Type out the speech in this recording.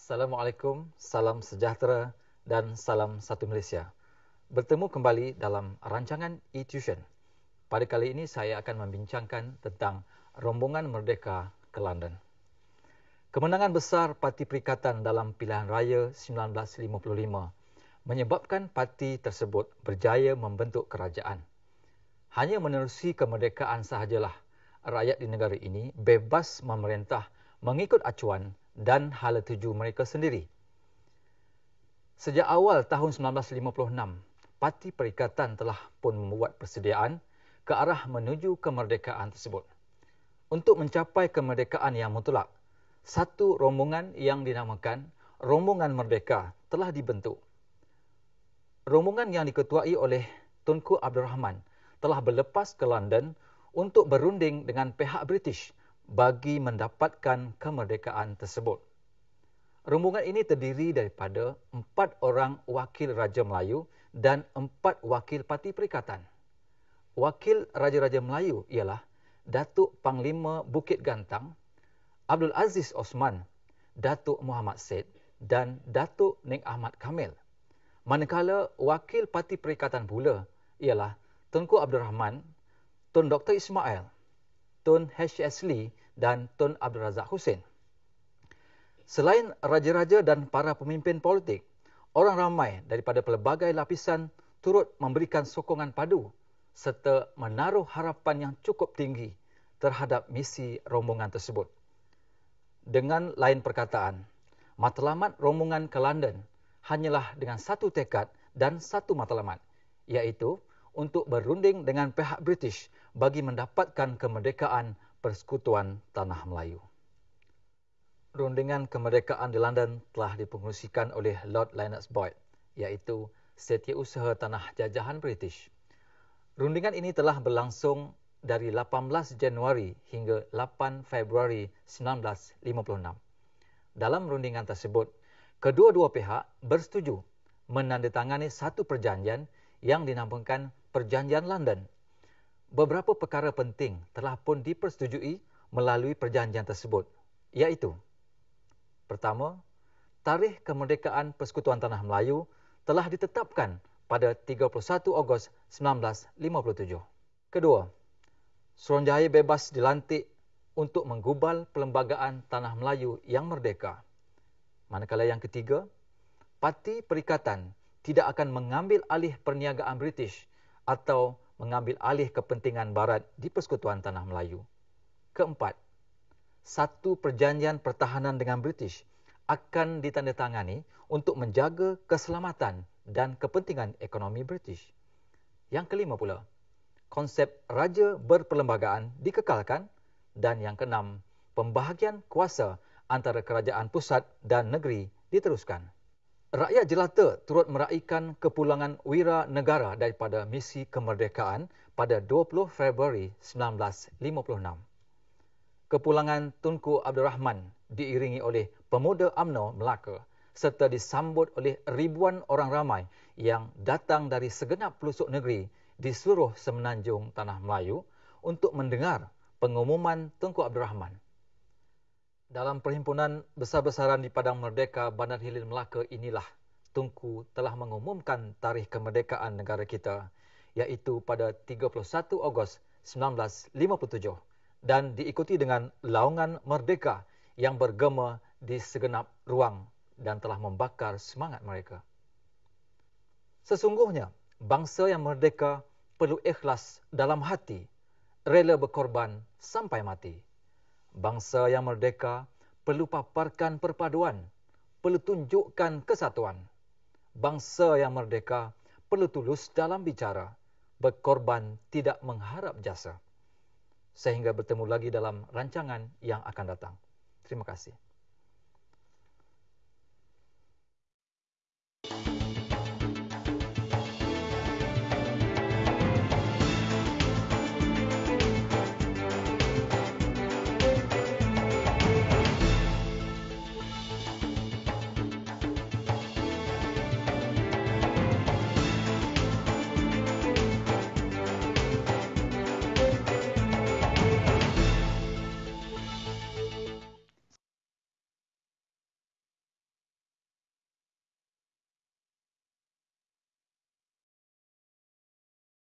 Assalamualaikum, salam sejahtera dan salam satu Malaysia. Bertemu kembali dalam rancangan e tuition Pada kali ini saya akan membincangkan tentang rombongan merdeka ke London. Kemenangan besar Parti Perikatan dalam pilihan raya 1955 menyebabkan parti tersebut berjaya membentuk kerajaan. Hanya menerusi kemerdekaan sahajalah rakyat di negara ini bebas memerintah mengikut acuan dan hala tuju mereka sendiri. Sejak awal tahun 1956, Parti Perikatan telah pun membuat persediaan ke arah menuju kemerdekaan tersebut. Untuk mencapai kemerdekaan yang mutlak, satu rombongan yang dinamakan Rombongan Merdeka telah dibentuk. Rombongan yang diketuai oleh Tunku Abdul Rahman telah berlepas ke London untuk berunding dengan pihak British bagi mendapatkan kemerdekaan tersebut. Rombongan ini terdiri daripada empat orang wakil Raja Melayu dan empat wakil Parti Perikatan. Wakil Raja-Raja Melayu ialah Datuk Panglima Bukit Gantang, Abdul Aziz Osman, Datuk Muhammad Said dan Datuk Neng Ahmad Kamil. Manakala wakil Parti Perikatan pula ialah Tunku Abdul Rahman, Tun Dr. Ismail, Tun H.S. Lee dan Tun Abdul Razak Hussein. Selain raja-raja dan para pemimpin politik, orang ramai daripada pelbagai lapisan turut memberikan sokongan padu serta menaruh harapan yang cukup tinggi terhadap misi rombongan tersebut. Dengan lain perkataan, matlamat rombongan ke London hanyalah dengan satu tekad dan satu matlamat, iaitu untuk berunding dengan pihak British bagi mendapatkan kemerdekaan persekutuan tanah Melayu. Rundingan kemerdekaan di London telah dipengerusikan oleh Lord Lennox Boyd, iaitu setiausaha tanah jajahan British. Rundingan ini telah berlangsung dari 18 Januari hingga 8 Februari 1956. Dalam rundingan tersebut, kedua-dua pihak bersetuju menandatangani satu perjanjian yang dinamakan Perjanjian London beberapa perkara penting telah pun dipersetujui melalui perjanjian tersebut iaitu pertama tarikh kemerdekaan persekutuan tanah Melayu telah ditetapkan pada 31 Ogos 1957 kedua Suruhanjaya bebas dilantik untuk menggubal perlembagaan tanah Melayu yang merdeka manakala yang ketiga parti perikatan tidak akan mengambil alih perniagaan British atau mengambil alih kepentingan barat di persekutuan tanah Melayu. Keempat, satu perjanjian pertahanan dengan British akan ditandatangani untuk menjaga keselamatan dan kepentingan ekonomi British. Yang kelima pula, konsep raja berperlembagaan dikekalkan dan yang keenam, pembahagian kuasa antara kerajaan pusat dan negeri diteruskan. Rakyat jelata turut meraihkan kepulangan wira negara daripada misi kemerdekaan pada 20 Februari 1956. Kepulangan Tunku Abdul Rahman diiringi oleh pemuda UMNO Melaka serta disambut oleh ribuan orang ramai yang datang dari segenap pelosok negeri di seluruh semenanjung tanah Melayu untuk mendengar pengumuman Tunku Abdul Rahman. Dalam perhimpunan besar-besaran di Padang Merdeka, Bandar Hilir Melaka inilah Tungku telah mengumumkan tarikh kemerdekaan negara kita iaitu pada 31 Ogos 1957 dan diikuti dengan laungan merdeka yang bergema di segenap ruang dan telah membakar semangat mereka. Sesungguhnya, bangsa yang merdeka perlu ikhlas dalam hati, rela berkorban sampai mati. Bangsa yang merdeka perlu paparkan perpaduan, perlu tunjukkan kesatuan. Bangsa yang merdeka perlu tulus dalam bicara, berkorban tidak mengharap jasa. Sehingga bertemu lagi dalam rancangan yang akan datang. Terima kasih.